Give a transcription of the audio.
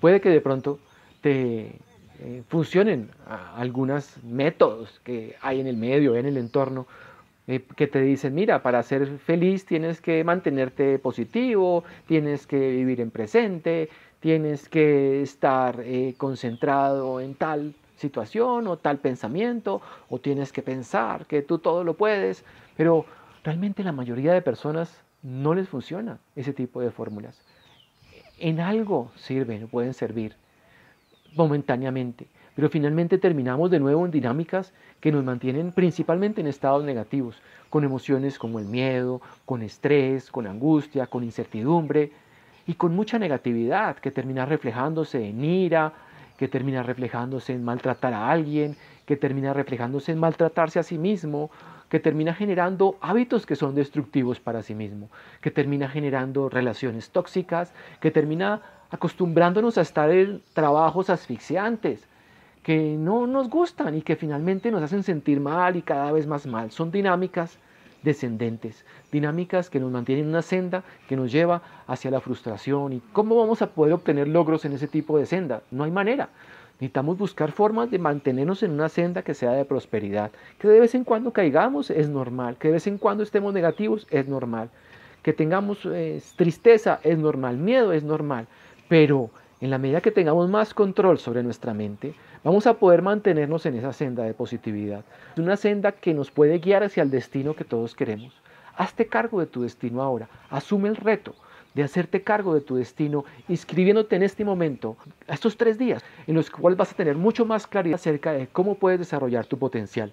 puede que de pronto te eh, funcionen algunos métodos que hay en el medio, en el entorno, eh, que te dicen, mira, para ser feliz tienes que mantenerte positivo, tienes que vivir en presente, tienes que estar eh, concentrado en tal situación o tal pensamiento, o tienes que pensar que tú todo lo puedes, pero realmente la mayoría de personas no les funciona ese tipo de fórmulas en algo sirven, pueden servir momentáneamente, pero finalmente terminamos de nuevo en dinámicas que nos mantienen principalmente en estados negativos, con emociones como el miedo, con estrés, con angustia, con incertidumbre y con mucha negatividad que termina reflejándose en ira, que termina reflejándose en maltratar a alguien, que termina reflejándose en maltratarse a sí mismo, que termina generando hábitos que son destructivos para sí mismo, que termina generando relaciones tóxicas, que termina acostumbrándonos a estar en trabajos asfixiantes, que no nos gustan y que finalmente nos hacen sentir mal y cada vez más mal. Son dinámicas descendentes, dinámicas que nos mantienen en una senda que nos lleva hacia la frustración. ¿Y cómo vamos a poder obtener logros en ese tipo de senda? No hay manera. Necesitamos buscar formas de mantenernos en una senda que sea de prosperidad, que de vez en cuando caigamos es normal, que de vez en cuando estemos negativos es normal, que tengamos eh, tristeza es normal, miedo es normal, pero en la medida que tengamos más control sobre nuestra mente, vamos a poder mantenernos en esa senda de positividad, una senda que nos puede guiar hacia el destino que todos queremos. Hazte cargo de tu destino ahora, asume el reto de hacerte cargo de tu destino, inscribiéndote en este momento, a estos tres días, en los cuales vas a tener mucho más claridad acerca de cómo puedes desarrollar tu potencial.